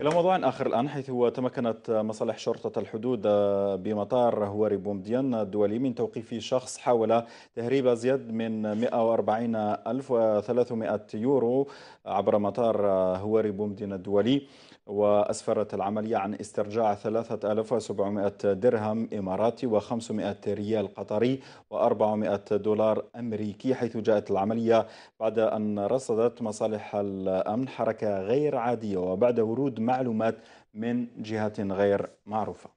إلى موضوع آخر الآن حيث تمكنت مصالح شرطة الحدود بمطار هواري بومدين الدولي من توقيف شخص حاول تهريب أزيد من 140 ألف و300 يورو عبر مطار هواري بومدين الدولي وأسفرت العملية عن استرجاع 3700 درهم إماراتي و500 ريال قطري و400 دولار أمريكي حيث جاءت العملية بعد أن رصدت مصالح الأمن حركة غير عادية وبعد ورود معلومات من جهة غير معروفه